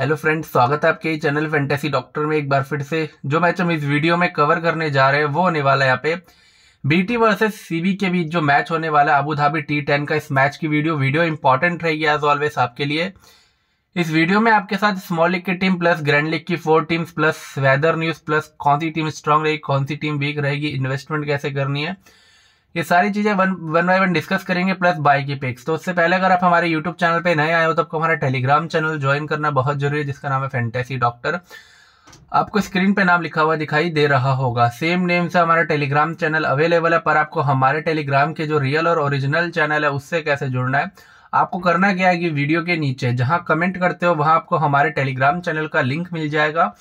hello friends स्वागत है आपके चैनल फैंटेसी डॉक्टर में एक बार फिर से जो मैच हम इस वीडियो में कवर करने जा रहे हैं वो होने वाला है यहाँ पे बीटी वर्सेस सीबी के बीच जो मैच होने वाला है अबू धाबी टी टेन का इस मैच की वीडियो वीडियो इंपॉर्टेंट रहेगी एज ऑलवेज आपके लिए इस वीडियो में आपके साथ स्मॉल लीग की टीम प्लस ग्रैंड लीग की four teams plus weather news plus कौन सी टीम स्ट्रांग रहेगी कौन सी टीम वीक रहेगी इन्वेस्टमेंट कैसे करनी है ये सारी चीज़ें one one by one discuss करेंगे प्लस बाई की पिक्स तो उससे पहले अगर आप हमारे यूट्यूब चैनल पे नए आए हो तो आपको हमारा टेलीग्राम चैनल ज्वाइन करना बहुत जरूरी है जिसका नाम है फैंटेसी डॉक्टर आपको स्क्रीन पे नाम लिखा हुआ दिखाई दे रहा होगा सेम नेम से हमारा टेलीग्राम चैनल अवेलेबल है पर आपको हमारे टेलीग्राम के जो रियल और ओरिजिनल चैनल है उससे कैसे जुड़ना है आपको करना क्या है कि वीडियो के नीचे जहां कमेंट करते हो वहां आपको हमारे टेलीग्राम चैनल का लिंक मिल जाएगा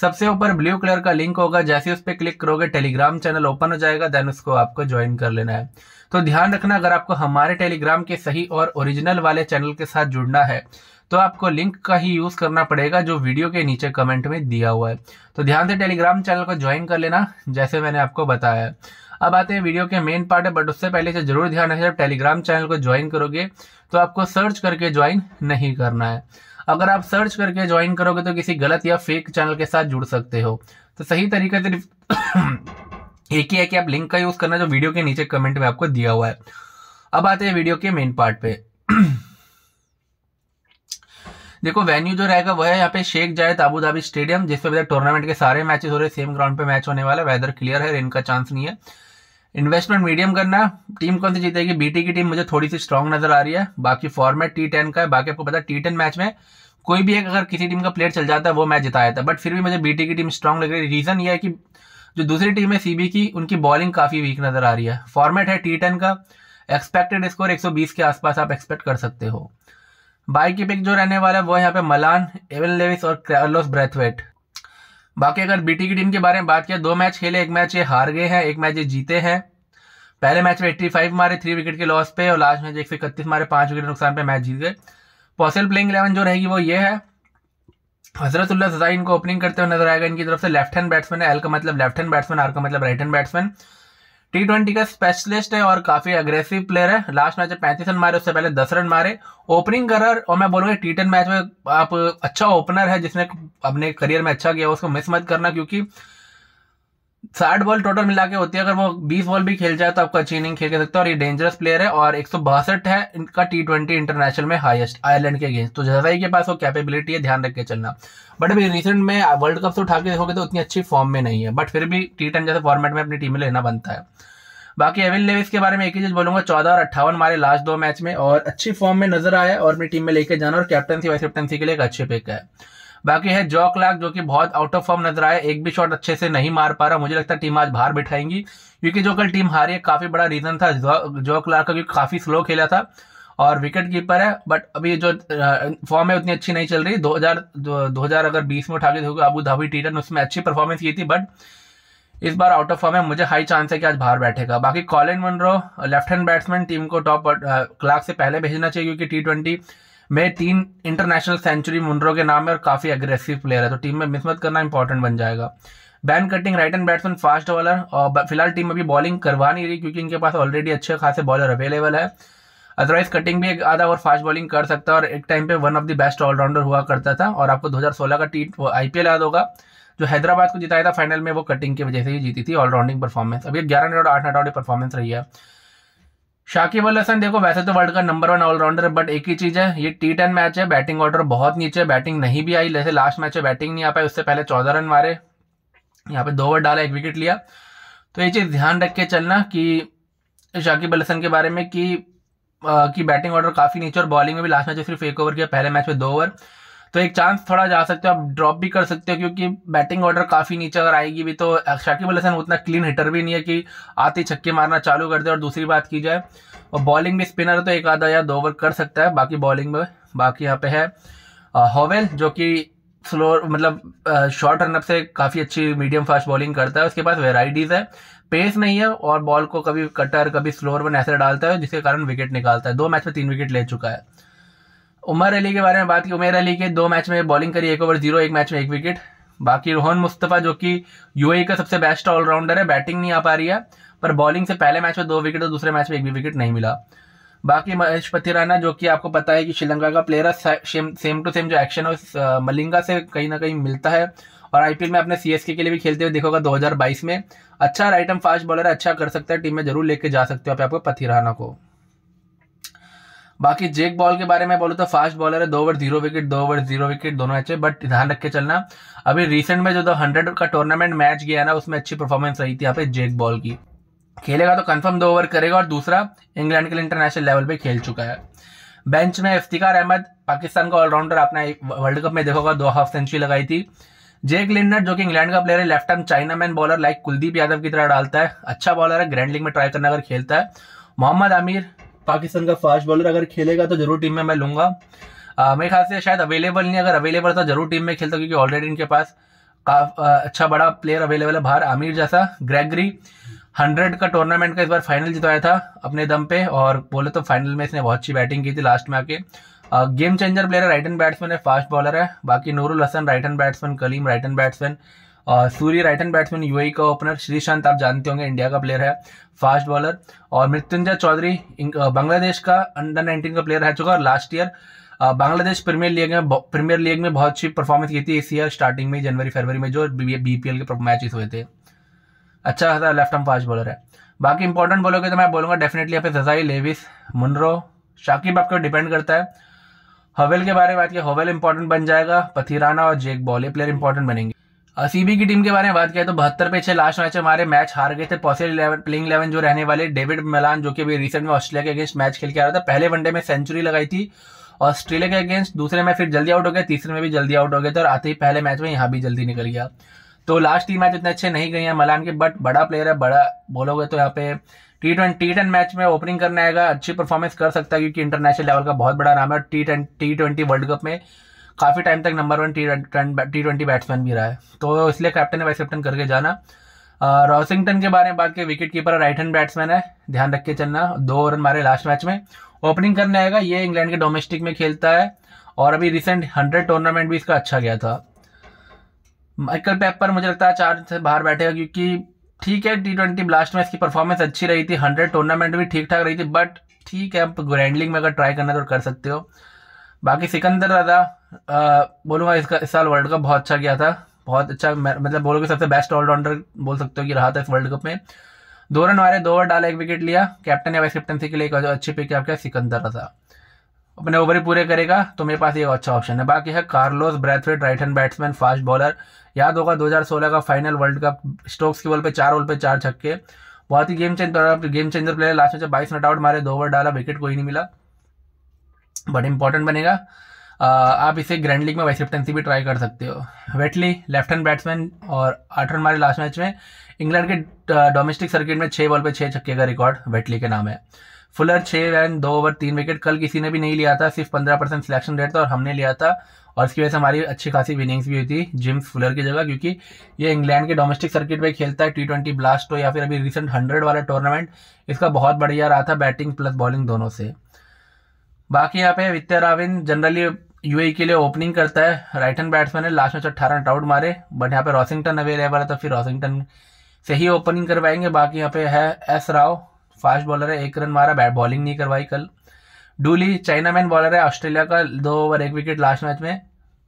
सबसे ऊपर ब्लू कलर का लिंक होगा जैसे उस पर क्लिक करोगे टेलीग्राम चैनल ओपन हो जाएगा देन उसको आपको ज्वाइन कर लेना है तो ध्यान रखना अगर आपको हमारे टेलीग्राम के सही और ओरिजिनल वाले चैनल के साथ जुड़ना है तो आपको लिंक का ही यूज करना पड़ेगा जो वीडियो के नीचे कमेंट में दिया हुआ है तो ध्यान से टेलीग्राम चैनल को ज्वाइन कर लेना जैसे मैंने आपको बताया है अब आते हैं वीडियो के मेन पार्ट है बट उससे पहले से जरूर ध्यान रखें जब टेलीग्राम चैनल को ज्वाइन करोगे तो आपको सर्च करके ज्वाइन नहीं करना है अगर आप सर्च करके ज्वाइन करोगे तो किसी गलत या फेक चैनल के साथ जुड़ सकते हो तो सही तरीके से एक ही है कि आप लिंक का यूज करना जो वीडियो के नीचे कमेंट में आपको दिया हुआ है अब आते हैं वीडियो के मेन पार्ट पे देखो वेन्यू जो रहेगा वह है यहाँ पे Sheikh Zayed Abu Dhabi stadium जिसमें टूर्नामेंट के सारे मैचेस हो रहे सेम ग्राउंड पे मैच होने वाला है वेदर क्लियर है रेन का चांस नहीं है इन्वेस्टमेंट मीडियम करना टीम कौन सी जीतेगी बीटी की टीम मुझे थोड़ी सी स्ट्रांग नजर आ रही है बाकी फॉर्मेट टी टेन का है बाकी आपको पता टी टेन मैच में कोई भी एक अगर किसी टीम का प्लेयर चल जाता है वो मैच जिताया था बट फिर भी मुझे बीटी की टीम स्ट्रांग लग रही है रीज़न ये है कि जो दूसरी टीम है सीबी की उनकी बॉलिंग काफ़ी वीक नजर आ रही है फॉर्मेट है टी टेन का एक्सपेक्टेड स्कोर बीस के आसपास आप एक्सपेक्ट कर सकते हो बाई की पिक जो रहने वाला है वो यहाँ पे मलान एवन लेविस और कार्लोस ब्रेथवेट बाकी अगर बीटी की टीम के बारे में बात किया दो मैच खेले एक मैच ये हार गए हैं एक मैच ये जीते हैं पहले मैच में 85 मारे थ्री विकेट के लॉस पे और लास्ट मैच एक सौ इकतीस मारे पांच विकेट नुकसान पे मैच जीत गए पॉसिबल प्लेइंग इलेवन जो रहेगी वो ये है हजरतुल्ला जजाई इनको ओपनिंग करते हुए नजर आएगा इनकी तरफ से लेफ्ट हैंड बैट्समैन है एल का मतलब लेफ्ट हैंड बैट्समैन आर का मतलब right hand batsman T twenty का स्पेशलिस्ट है और काफी अग्रेसिव प्लेयर है लास्ट मैच में पैंतीस रन मारे उससे पहले दस रन मारे ओपनिंग करर और मैं बोलूंगा टी टेन मैच में आप अच्छा ओपनर है जिसने अपने करियर में अच्छा किया उसको मिस मत करना क्योंकि साठ बॉल टोटल मिला के होती है अगर वो बीस बॉल भी खेल जाए तो आपको अच्छी इनिंग खेल के सकता है और ये डेंजरस प्लेयर है और एक है इनका टी ट्वेंटी इंटरनेशनल में हाईएस्ट आयरलैंड के अगेंस्ट तो जैसा ही के पास वो कैपेबिलिटी है ध्यान रख के चलना बट अभी रिसेंट में वर्ल्ड कप से उठा के देखोगे तो उतनी अच्छी फॉर्म में नहीं है बट फिर भी टी टेन जैसे फॉर्मेट में अपनी टीम में लेना बनता है बाकी एविन लेविस के बारे में एक ही चीज बोलूंगा चौदह और अट्ठावन मारे लास्ट दो मैच में और अच्छी फॉर्म में नजर आया और अपनी टीम में लेके जाना और कैप्टनसी वाइस कैप्टनसी के लिए एक अच्छे पिक है बाकी है जॉक लाग जो कि बहुत आउट ऑफ फॉर्म नजर आया एक भी शॉट अच्छे से नहीं मार पा रहा मुझे लगता है टीम आज बाहर बिठाएंगी क्योंकि जो कल टीम हारी है काफी बड़ा रीजन था जॉक लाग का क्योंकि काफी स्लो खेला था और विकेट कीपर है बट अभी जो फॉर्म है उतनी अच्छी नहीं चल रही 2000 हजार अगर 20 में उठा के देखोगे अबू धाबी टी उसमें अच्छी परफॉर्मेंस की थी बट इस बार आउट ऑफ फॉर्म है मुझे हाई चांस है कि आज बाहर बैठेगा बाकी Colin Munro left hand batsman team को टॉप क्लार्क से पहले भेजना चाहिए क्योंकि टी ट्वेंटी में तीन इंटरनेशनल सेंचुरी मुंड्रो के नाम है और काफ़ी अग्रेसिव प्लेयर है तो टीम में मिसमत करना इंपॉर्टेंट बन जाएगा Ben Cutting right hand batsman fast bowler और फिलहाल टीम अभी बॉलिंग करवा नहीं रही क्योंकि इनके पास ऑलरेडी अच्छे खासे बॉलर अवेलेबल है अदरवाइज कटिंग भी एक आधा और फास्ट बॉलिंग कर सकता है और एक टाइम पे one of the best allrounder हुआ करता था और आपको 2016 का टी आई पी याद होगा जो हैदराबाद को जिताया था फाइनल में वो कटिंग की वजह से ही जीती थी ऑलराउंडिंग परफॉर्मेंस अभी ग्यारह हंड्रेड आठ हंड्रेड परफॉर्मेंस रही है शाकिब अल हसन देखो वैसे तो वर्ल्ड का नंबर वन ऑलराउंडर है बट एक ही चीज है ये टी टेन मैच है बैटिंग ऑर्डर बहुत नीचे बैटिंग नहीं भी आई जैसे लास्ट मैच है बैटिंग नहीं आ पाई उससे पहले चौदह रन मारे यहाँ पे दो ओवर डाला एक विकेट लिया तो ये चीज़ ध्यान रख के चलना कि शाकिब अल हसन के बारे में कि आ, कि बैटिंग ऑर्डर काफ़ी नीचे और बॉलिंग में भी लास्ट मैच में सिर्फ एक ओवर किया पहले मैच में दो ओवर तो एक चांस थोड़ा जा सकते हो आप ड्रॉप भी कर सकते हो क्योंकि बैटिंग ऑर्डर काफ़ी नीचे अगर आएगी भी तो शाकिब अल हसन उतना क्लीन हिटर भी नहीं है कि आते छक्के मारना चालू कर दे और दूसरी बात की जाए और बॉलिंग में स्पिनर तो एक आधा या दो ओवर कर सकता है बाकी बॉलिंग में बाकी यहाँ पे है हॉवेल जो कि स्लो मतलब शॉर्ट रनअप से काफ़ी अच्छी मीडियम फास्ट बॉलिंग करता है उसके पास वेराइटीज़ है पेस नहीं है और बॉल को कभी कटर कभी स्लोअर बन ऐसे डालता है जिसके कारण विकेट निकालता है दो मैच में तीन विकेट ले चुका है उमर अली के बारे में बात की उमेर अली के दो मैच में बॉलिंग करी एक ओवर जीरो एक मैच में एक विकेट बाकी रोहन मुस्तफ़ा जो कि यूएई का सबसे बेस्ट ऑलराउंडर है बैटिंग नहीं आ पा रही है पर बॉलिंग से पहले मैच में दो विकेट और दूसरे मैच में एक भी विकेट नहीं मिला बाकी महेश पथिराना जो कि आपको पता है कि श्रीलंका का player same same to same जो एक्शन है मलिंगा से कहीं ना कहीं मिलता है और आईपीएल में अपने सीएसके के लिए भी खेलते हुए देखोगा 2022 में अच्छा राइट फास्ट बॉलर है अच्छा कर सकता है टीम में जरूर लेके जा सकते हो आपको पथिराना को बाकी जेक बॉल के बारे में बोलूँ तो फास्ट बॉलर है दो ओवर जीरो विकेट दो ओवर जीरो विकेट दोनों अच्छे बट ध्यान रख के चलना अभी रिसेंट में जो दो हंड्रेड का टूर्नामेंट मैच गया ना उसमें अच्छी परफॉर्मेंस रही थी यहाँ पे जेक बॉल की खेलेगा तो कन्फर्म दो ओवर करेगा और दूसरा इंग्लैंड के लिए इंटरनेशनल लेवल पे खेल चुका है बेंच में इफ्तिकार अहमद पाकिस्तान का ऑलराउंडर आपने वर्ल्ड कप में देखोगा दो हाफ सेंचुरी लगाई थी जेक लिंडर जो कि इंग्लैंड का प्लेयर है left hand chinaman bowler like Kuldeep Yadav की तरह डालता है अच्छा बॉलर है ग्रैंड लीग में ट्राई करना अगर खेलता है मोहम्मद आमिर पाकिस्तान का फास्ट बॉलर अगर खेलेगा तो जरूर टीम में मैं लूंगा आ, मेरे ख्याल से शायद अवेलेबल नहीं अगर अवेलेबल था जरूर टीम में खेलता क्योंकि ऑलरेडी इनके पास काफ अच्छा बड़ा प्लेयर अवेलेबल है बाहर आमिर जैसा ग्रेगरी हंड्रेड का टूर्नामेंट का इस बार फाइनल जितवाया था अपने दम पे और बोले तो फाइनल में इसने बहुत अच्छी बैटिंग की थी लास्ट में आके game changer player right hand batsman है फास्ट बॉलर है बाकी Nurul Hasan right hand batsman Kaleem right hand batsman Surya right hand batsman यू का ओपनर श्रीशांत आप जानते होंगे इंडिया का प्लेयर है फास्ट बॉलर और मृत्युंजय चौधरी बांग्लादेश का अंडर नाइनटीन का प्लेयर रह चुका और last year Bangladesh premier league में प्रीमियर लीग में बहुत अच्छी परफॉर्मेंस की थी इस ईयर स्टार्टिंग में जनवरी फरवरी में जो बीपीएल के मैचेस हुए थे अच्छा खासा लेफ्ट हम फास्ट बॉलर है बाकी इंपॉर्टेंट बोलोगे तो मैं बोलूंगा डेफिनेटली यहाँ पे जजाई लेविस मुनरो शाकिब आपके डिपेंड करता है हवेल के बारे में बात की हवेल इंपॉर्टेंट बन जाएगा पथिराना और जेक बॉल ये प्लेयर इंपॉर्टेंट बनेंगे सीबी की टीम के बारे में बात किया तो बहत्तर पे छह लास्ट मैच हमारे मैच हार गए थे पॉसिबल प्लेइंग इलेवन जो रहने वाले डेविड मिलान जो कि अभी रिसेंट में ऑस्ट्रेलिया के अगेंस्ट मैच खेल के आ रहा था पहले वनडे में सेंचुरी लगाई थी ऑस्ट्रेलिया के अगेंस्ट दूसरे में फिर जल्दी आउट हो गए तीसरे में भी जल्दी आउट हो गए थे और आते ही पहले मैच में यहाँ भी जल्दी निकल गया तो लास्ट टीम मैच इतने अच्छे नहीं गए हैं मलान के बट बड़ा प्लेयर है बड़ा बोलोगे तो यहाँ पे टी ट्वेंटी टी मैच में ओपनिंग करने आएगा अच्छी परफॉर्मेंस कर सकता है क्योंकि इंटरनेशनल लेवल का बहुत बड़ा नाम है और T T twenty world cup में काफ़ी टाइम तक number one T twenty batsman भी रहा है तो इसलिए कैप्टन वाइस कैप्टन करके जाना रॉसिंगटन के बारे में बात करें wicket keeper right hand batsman है ध्यान रख के चलना दो रन मारे लास्ट मैच में ओपनिंग करने आएगा ये इंग्लैंड के डोमेस्टिक में खेलता है और अभी रिसेंट हंड्रेड टूर्नामेंट भी इसका अच्छा गया था माइकल पेपर मुझे लगता है चार से बाहर बैठेगा क्योंकि ठीक है टी ट्वेंटी ब्लास्ट में इसकी परफॉर्मेंस अच्छी रही थी हंड्रेड टूर्नामेंट भी ठीक ठाक रही थी बट ठीक है आप ग्रैंडलिंग में अगर ट्राई करना तो कर सकते हो बाकी सिकंदर राजा बोलूंगा इसका इस साल वर्ल्ड कप बहुत अच्छा गया था बहुत अच्छा मतलब बोलोगे सबसे बेस्ट ऑलराउंडर बोल सकते हो कि रहा था इस वर्ल्ड कप में दो रन मारे दो ओवर डाला एक विकेट लिया कैप्टन या वाइस कैप्टनसी के लिए एक अच्छी पिक है सिकंदर राजा अपने ओवर ही पूरे करेगा तो मेरे पास ये अच्छा ऑप्शन है बाकी है Carlos Brathwaite right hand batsman fast bowler याद होगा 2016 का फाइनल वर्ल्ड कप स्टोक्स की बॉल पे चार ओवर पे चार छक्के बहुत ही game changer game changer player last में जब बाईस नट आउट मारे दो ओवर डाला विकेट कोई नहीं मिला बट इंपॉर्टेंट बनेगा uh, आप इसे ग्रैंड लीग में वाइस कैप्टनसी भी ट्राई कर सकते हो वेटली लेफ्ट हैंड बैट्समैन और आठ रन मारे लास्ट मैच में इंग्लैंड के डोमेस्टिक सर्किट में छः बॉल पे छः छक्के का रिकॉर्ड वेटली के नाम है फुलर छः रन दो ओवर तीन विकेट कल किसी ने भी नहीं लिया था सिर्फ पंद्रह परसेंट सिलेक्शन रेट था और हमने लिया था और इसकी वजह से हमारी अच्छी खासी विनिंग्स भी हुई थी जिम्स फुलर की जगह क्योंकि ये इंग्लैंड के डोमेस्टिक सर्किट में खेलता है टी ट्वेंटी ब्लास्ट हो या फिर अभी रिसेंट हंड्रेड वाला टूर्नामेंट इसका बहुत बढ़िया रहा था बैटिंग प्लस बॉलिंग दोनों से बाकी यहाँ पे वित्या राविन जनरली यूए e के लिए ओपनिंग करता है राइट हैंड बैट्समैन है लास्ट मैच अट्ठारह रन आउट मारे बट यहाँ पे रॉसिंगटन अवेलेबल है तो फिर रॉसिंगटन से ही ओपनिंग करवाएंगे बाकी यहाँ पे है एस राव फास्ट बॉलर है एक रन मारा बैट बॉलिंग नहीं करवाई कल डूली चाइना मैन बॉलर है ऑस्ट्रेलिया का दो ओवर एक विकेट लास्ट मैच में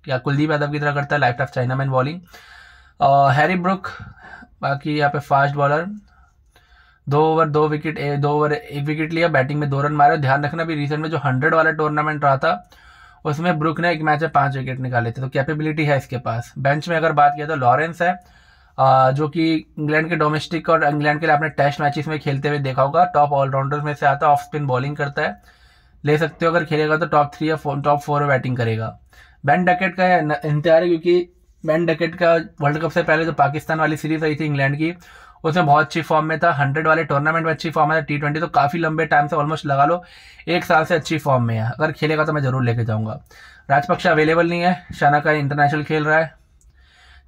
या कुलदीप यादव की तरह करता है life of chinaman bowling और हैरी ब्रुक बाकी यहाँ पे फास्ट बॉलर दो ओवर दो विकेट दो ओवर एक विकेट लिया बैटिंग में दो रन मारे ध्यान रखना भी रिसेंट में जो हंड्रेड वाला टूर्नामेंट रहा था उसमें ब्रुक ने एक मैच में पांच विकेट निकाले थे तो कैपेबिलिटी है इसके पास बेंच में अगर बात किया तो लॉरेंस है जो कि इंग्लैंड के डोमेस्टिक और इंग्लैंड के लिए आपने टेस्ट मैचेस में खेलते हुए देखा होगा टॉप ऑलराउंडर्स में से आता है ऑफ स्पिन बॉलिंग करता है ले सकते हो अगर खेलेगा तो टॉप थ्री या टॉप फोर बैटिंग करेगा बैन डकेट का इंतजार है क्योंकि बैन डकेट का वर्ल्ड कप से पहले जो पाकिस्तान वाली सीरीज आई थी इंग्लैंड की उसमें बहुत अच्छी फॉर्म में था हंड्रेड वाले टूर्नामेंट में अच्छी फॉर्म में था टी ट्वेंटी तो काफ़ी लंबे टाइम से ऑलमोस्ट लगा लो एक साल से अच्छी फॉर्म में है अगर खेलेगा तो मैं ज़रूर लेके जाऊंगा राजपक्षा अवेलेबल नहीं है शाना का इंटरनेशनल खेल रहा है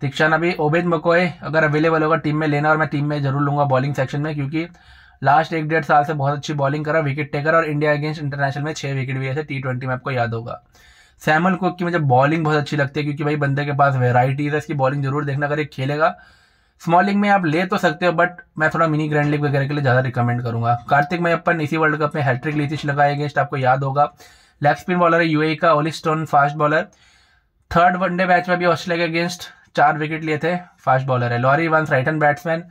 दीक्षाना भी ओबेद मकोए अगर अवेलेबल होगा टीम में लेना और मैं टीम में जरूर लूंगा बॉलिंग सेक्शन में क्योंकि लास्ट एक डेढ़ साल से बहुत अच्छी बॉलिंग करा विकेट टेकर और इंडिया अगेंस्ट इंटरनेशनल में छः विकेट भी ऐसे टी ट्वेंटी में आपको याद होगा सैमल कुक की मुझे बॉलिंग बहुत अच्छी लगती है क्योंकि भाई बंदे के पास वेराइटीज़ है इसकी बॉलिंग जरूर देखना अगर ये खेलेगा स्मॉल लीग में आप ले तो सकते हो बट मैं थोड़ा मिनी ग्रैंड लीग वगैरह के लिए ज़्यादा रिकमेंड करूंगा कार्तिक मैं अपन इसी वर्ल्ड कप में हैट्रिक ली थी लगाए अगेंस्ट आपको याद होगा लेग स्पिन बॉलर है यूए e का Ollie Stone fast bowler third one day match में भी ऑस्ट्रेलिया के अगेंस्ट चार विकेट लिए थे फास्ट बॉलर है Laurie Evans right hand batsman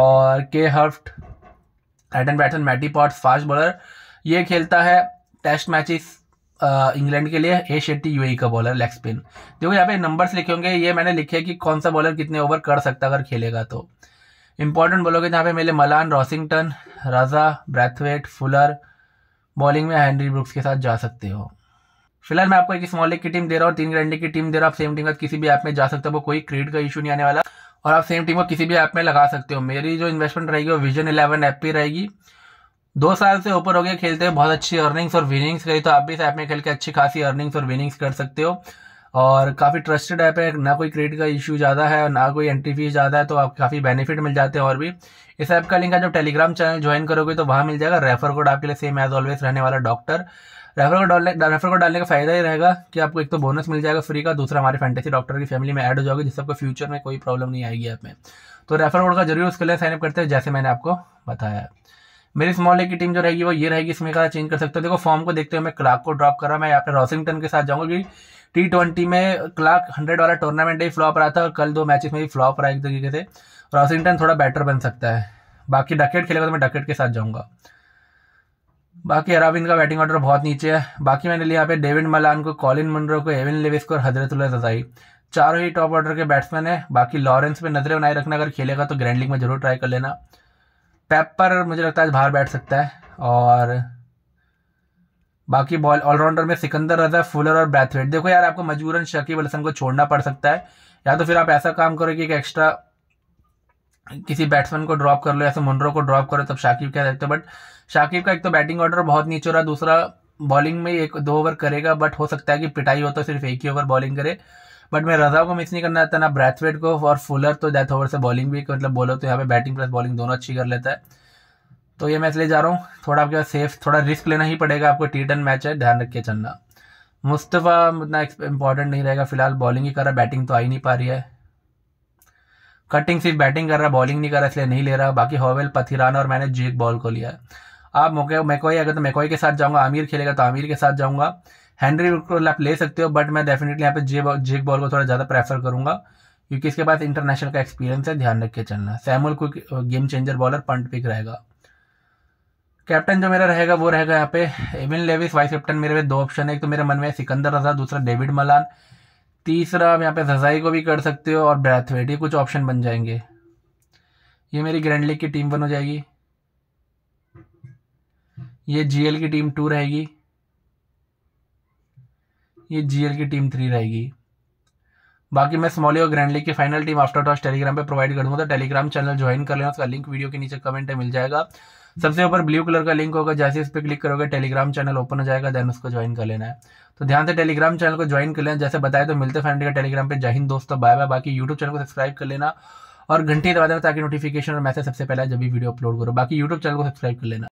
और के हर्फ्ट right hand batsman Matty Potts fast bowler ये खेलता है टेस्ट मैचेस इंग्लैंड के लिए ए शेट्टी यूएई का बॉलर लेग स्पिन देखो यहाँ पे नंबर्स लिखे होंगे ये मैंने लिखे कि कौन सा बॉलर कितने ओवर कर सकता अगर खेलेगा तो इंपॉर्टेंट बोलोगे यहाँ पे मेरे Malan Rossington Raza Brathwaite Fuller bowling में हैंनरी ब्रुक्स के साथ जा सकते हो फिलहाल मैं आपको एक स्मॉल लीग की टीम दे रहा हूँ तीन ग्रैंड की टीम दे रहा हूँ आप सेम टीम का किसी भी ऐप में जा सकते हो कोई क्रेडिट का इशू नहीं आने वाला और आप सेम टीम को किसी भी ऐप में लगा सकते हो मेरी जो इन्वेस्टमेंट रहेगी वो विजन इलेवन ऐप पर रहेगी दो साल से ऊपर हो गया खेलते हैं बहुत अच्छी अर्निंग्स और विनिंग्स गई तो आप भी इस ऐप में खेल के अच्छी खासी अर्निंग्स और विनिंग्स कर सकते हो और काफ़ी ट्रस्टेड ऐप है ना कोई क्रेडिट का इशू ज़्यादा है ना कोई एंट्री फीस ज़्यादा है तो आप काफ़ी बेनिफिट मिल जाते हैं और भी इस ऐप का लिंक आप जब टेलीग्राम चैनल ज्वाइन करोगे तो वहाँ मिल जाएगा रेफर कोड आपके लिए सेम एज ऑलवेज रहने वाला डॉक्टर रेफर कोड डालने रेफर कोड डालने का फायदा ही रहेगा कि आपको एक तो बोनस मिल जाएगा फ्री का दूसरा हमारे फैंटेसी डॉक्टर की फैमिली में ऐड हो जाओगे जिससे आपको फ्यूचर में कोई प्रॉब्लम नहीं आएगी ऐप में तो रेफर कोड का जरूर उसके लिए साइनअप करते हैं जैसे मैंने आपको बताया मेरी स्मॉल लेग की टीम जो रहेगी वो ये रहेगी इसमें का चेंज कर सकते हो देखो फॉर्म को देखते हुए मैं क्लाक को ड्रॉप करा मैं यहाँ पे रॉसिंगटन के साथ जाऊँगा क्योंकि टी ट्वेंटी में क्लाक हंड्रेड वाला टूर्नामेंट ही फ्लॉप रहा था और कल दो मैचेस में भी फ्लॉप रहा एक तरीके से रॉसिंगटन थोड़ा बेटर बन सकता है बाकी डकेट खेलेगा तो मैं डकेट के साथ जाऊँगा बाकी अराविंद का बैटिंग ऑर्डर बहुत नीचे है बाकी मैंने लिया यहाँ पे डेविड मलान को कॉलिन मुंड्रो को एविन लेविस को और हजरतुल्ला चारों ही टॉप ऑर्डर के बैट्समैन है बाकी लॉरेंस पे नजरें बनाए रखना अगर खेलेगा तो ग्रैंड लीग में जरूर ट्राई कर लेना पेपर मुझे लगता है आज बाहर बैठ सकता है और बाकी बॉल ऑलराउंडर में सिकंदर रजा फुलर और ब्रैथवेट देखो यार आपको मजबूरन शकीब अलसन को छोड़ना पड़ सकता है या तो फिर आप ऐसा काम करो कि एक एक्स्ट्रा किसी बैट्समैन को ड्रॉप कर लो ऐसे मुंड्रो को ड्रॉप करो तब शाकिब कह सकते हो बट शाकिब का एक तो बैटिंग ऑर्डर बहुत नीचे रहा दूसरा बॉलिंग में एक दो ओवर करेगा बट हो सकता है कि पिटाई हो तो सिर्फ एक ही ओवर बॉलिंग करे बट मैं रजा को मिक्स नहीं करना चाहता ना ब्रैथवेट को और फुलर तो डेथ ओवर से बॉलिंग भी मतलब बोलो तो यहाँ पे बैटिंग प्लस बॉलिंग दोनों अच्छी कर लेता है तो ये मैं इसलिए जा रहा हूँ थोड़ा आपके पास सेफ थोड़ा रिस्क लेना ही पड़ेगा आपको टी टेन मैच है ध्यान रख के चलना मुस्तफ़ा उतना इंपॉर्टेंट नहीं रहेगा फिलहाल बॉलिंग ही कर रहा बैटिंग तो आ ही नहीं पा रही है कटिंग सिर्फ बैटिंग कर रहा बॉलिंग नहीं कर रहा इसलिए नहीं ले रहा बाकी हॉवेल पथिराना और मैंने जेक बॉल को लिया है आप मोके मेकोई अगर तो मेकोई के साथ जाऊँगा आमिर खेलेगा तो आमिर के साथ जाऊँगा हैंनरी को आप ले सकते हो बट मैं डेफिनेटली यहाँ पे जे जेक बॉल को थोड़ा ज़्यादा प्रेफर करूँगा क्योंकि इसके पास इंटरनेशनल का एक्सपीरियंस है ध्यान रख के चलना सैमुअल को game changer bowler punt pick रहेगा कैप्टन जो मेरा रहेगा वो रहेगा यहाँ पे एविन लेविस वाइस कैप्टन मेरे में दो ऑप्शन है एक तो मेरे मन में सिकंदर रजा दूसरा डेविड मलान तीसरा आप यहाँ पे जजाई को भी कर सकते हो और ब्रैथवेट ये कुछ ऑप्शन बन जाएंगे ये मेरी ग्रैंड लीग की टीम वन हो जाएगी ये जीएल की टीम टू रहेगी ये जीएल की टीम थ्री रहेगी बाकी मैं स्मॉली और ग्रैंड लीग की final team after toss Telegram पे प्रोवाइड कर दूंगा तो टेलीग्राम चैनल ज्वाइन कर लेना उसका लिंक वीडियो के नीचे कमेंट में मिल जाएगा सबसे ऊपर ब्लू कलर का लिंक होगा जैसे इस पर क्लिक करोगे टेलीग्राम चैनल ओपन हो जाएगा देन उसको ज्वाइन कर लेना है तो ध्यान से टेलीग्राम चैनल को ज्वाइन कर लेना जैसे बताए तो मिलते फैमिली का टेलीग्राम पर जय दोस्तों बाय बाय बाकी यूट्यूब चैनल को सब्सक्राइब कर लेना और घंटी दबा देना ताकि नोटिफिकेशन और मैसेज सबसे पहले जब भी वीडियो अपलोड करो बाकी यूट्यूब चैनल को सब्सक्राइब कर लेना